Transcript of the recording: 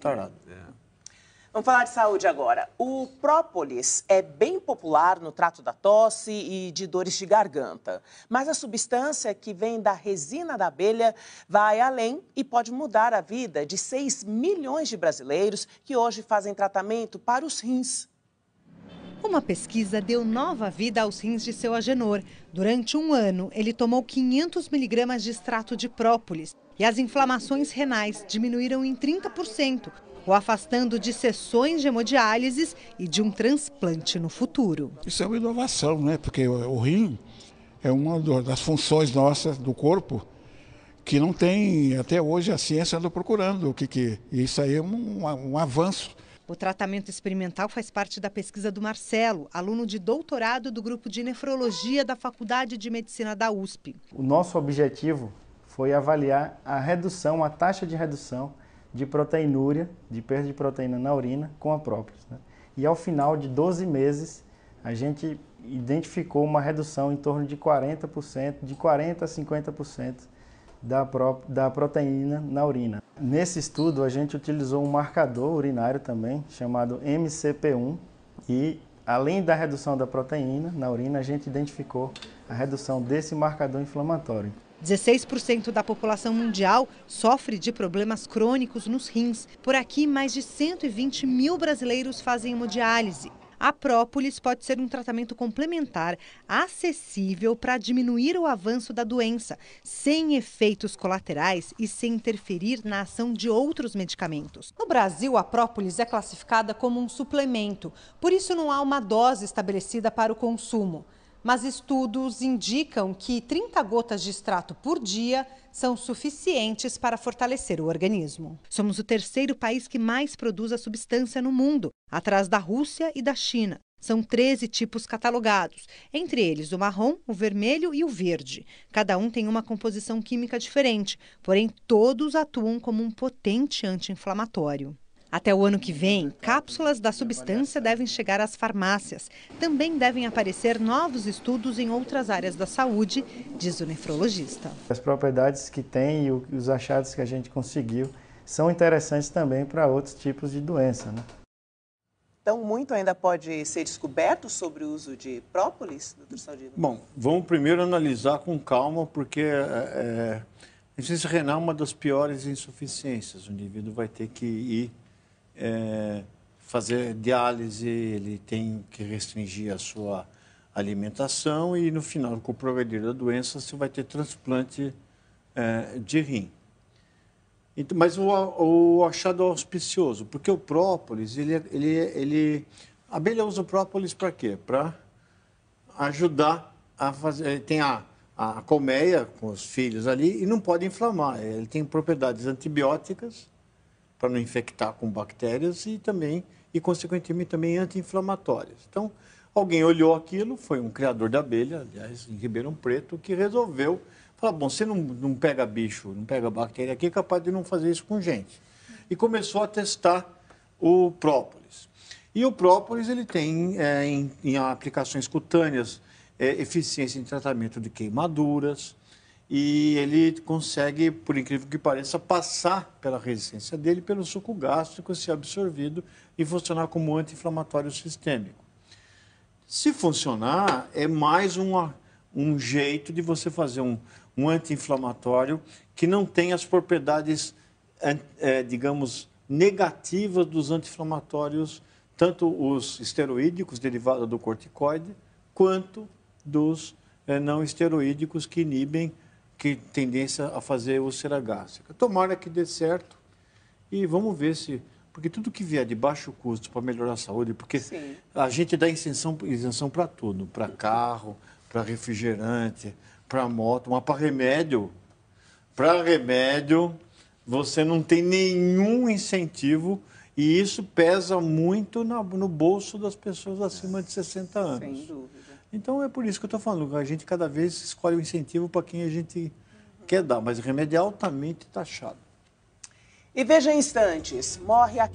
tarado. É. Vamos falar de saúde agora. O própolis é bem popular no trato da tosse e de dores de garganta, mas a substância que vem da resina da abelha vai além e pode mudar a vida de 6 milhões de brasileiros que hoje fazem tratamento para os rins. Uma pesquisa deu nova vida aos rins de seu Agenor. Durante um ano, ele tomou 500 miligramas de extrato de própolis e as inflamações renais diminuíram em 30%, o afastando de sessões de hemodiálise e de um transplante no futuro. Isso é uma inovação, né? Porque o rim é uma das funções nossas do corpo que não tem, até hoje, a ciência anda procurando o que que. Isso aí é um, um avanço o tratamento experimental faz parte da pesquisa do Marcelo, aluno de doutorado do grupo de nefrologia da Faculdade de Medicina da USP. O nosso objetivo foi avaliar a redução, a taxa de redução de proteinúria, de perda de proteína na urina com a própria. Né? E ao final de 12 meses, a gente identificou uma redução em torno de 40%, de 40% a 50% da, pro, da proteína na urina. Nesse estudo, a gente utilizou um marcador urinário também, chamado MCP1, e além da redução da proteína na urina, a gente identificou a redução desse marcador inflamatório. 16% da população mundial sofre de problemas crônicos nos rins. Por aqui, mais de 120 mil brasileiros fazem hemodiálise. A própolis pode ser um tratamento complementar acessível para diminuir o avanço da doença, sem efeitos colaterais e sem interferir na ação de outros medicamentos. No Brasil, a própolis é classificada como um suplemento, por isso não há uma dose estabelecida para o consumo mas estudos indicam que 30 gotas de extrato por dia são suficientes para fortalecer o organismo. Somos o terceiro país que mais produz a substância no mundo, atrás da Rússia e da China. São 13 tipos catalogados, entre eles o marrom, o vermelho e o verde. Cada um tem uma composição química diferente, porém todos atuam como um potente anti-inflamatório. Até o ano que vem, cápsulas da substância devem chegar às farmácias. Também devem aparecer novos estudos em outras áreas da saúde, diz o nefrologista. As propriedades que tem e os achados que a gente conseguiu são interessantes também para outros tipos de doença. Né? Então, muito ainda pode ser descoberto sobre o uso de própolis, doutor Saldino? Bom, vamos primeiro analisar com calma, porque é, é a insuficiência renal é uma das piores insuficiências. O indivíduo vai ter que ir é, fazer diálise, ele tem que restringir a sua alimentação e no final, com o progredir da doença, você vai ter transplante é, de rim. Então, mas o, o, achado auspicioso, porque o própolis, ele, é, ele, é, ele a abelha usa o própolis para quê? Para ajudar a fazer. Tem a, a colmeia com os filhos ali e não pode inflamar. Ele tem propriedades antibióticas para não infectar com bactérias e também e consequentemente também anti-inflamatórias. Então, alguém olhou aquilo, foi um criador da abelha, aliás, em Ribeirão Preto, que resolveu falar: bom, você não, não pega bicho, não pega bactéria aqui, é capaz de não fazer isso com gente. E começou a testar o própolis. E o própolis ele tem é, em, em, aplicações cutâneas é, eficiência em tratamento de queimaduras, e ele consegue, por incrível que pareça, passar pela resistência dele pelo suco gástrico, ser absorvido e funcionar como anti-inflamatório sistêmico. Se funcionar, é mais uma, um jeito de você fazer um, um anti-inflamatório que não tem as propriedades, é, é, digamos, negativas dos anti-inflamatórios, tanto os esteroídicos derivados do corticoide, quanto dos é, não esteroídicos que inibem que tendência a fazer úlcera gástrica. Tomara que dê certo e vamos ver se. Porque tudo que vier de baixo custo para melhorar a saúde, porque Sim. a gente dá isenção, isenção para tudo, para carro, para refrigerante, para moto, mas para remédio. Para remédio, você não tem nenhum incentivo e isso pesa muito no bolso das pessoas acima de 60 anos. Sem dúvida. Então é por isso que eu estou falando, a gente cada vez escolhe o um incentivo para quem a gente quer dar, mas o remédio é altamente taxado. Tá e veja instantes, morre a